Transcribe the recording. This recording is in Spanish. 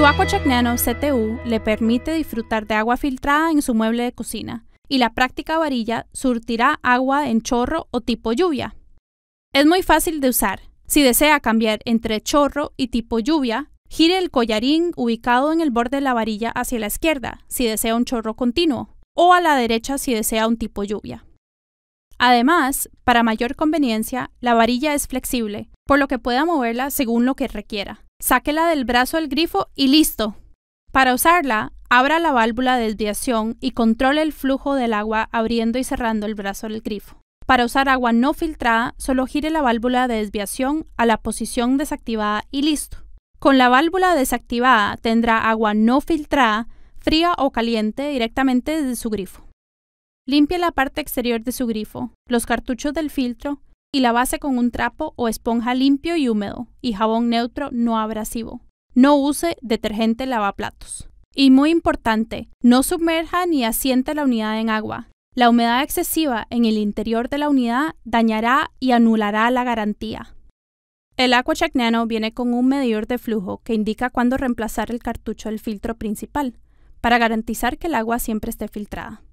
Su AquaCheck CTU le permite disfrutar de agua filtrada en su mueble de cocina y la práctica varilla surtirá agua en chorro o tipo lluvia. Es muy fácil de usar. Si desea cambiar entre chorro y tipo lluvia, gire el collarín ubicado en el borde de la varilla hacia la izquierda si desea un chorro continuo o a la derecha si desea un tipo lluvia. Además, para mayor conveniencia, la varilla es flexible, por lo que pueda moverla según lo que requiera. Sáquela del brazo del grifo y listo. Para usarla, abra la válvula de desviación y controle el flujo del agua abriendo y cerrando el brazo del grifo. Para usar agua no filtrada, solo gire la válvula de desviación a la posición desactivada y listo. Con la válvula desactivada tendrá agua no filtrada, fría o caliente directamente desde su grifo. Limpie la parte exterior de su grifo, los cartuchos del filtro y la base con un trapo o esponja limpio y húmedo y jabón neutro no abrasivo. No use detergente lavaplatos. Y muy importante, no sumerja ni asiente la unidad en agua. La humedad excesiva en el interior de la unidad dañará y anulará la garantía. El AquaCheck Nano viene con un medidor de flujo que indica cuándo reemplazar el cartucho del filtro principal, para garantizar que el agua siempre esté filtrada.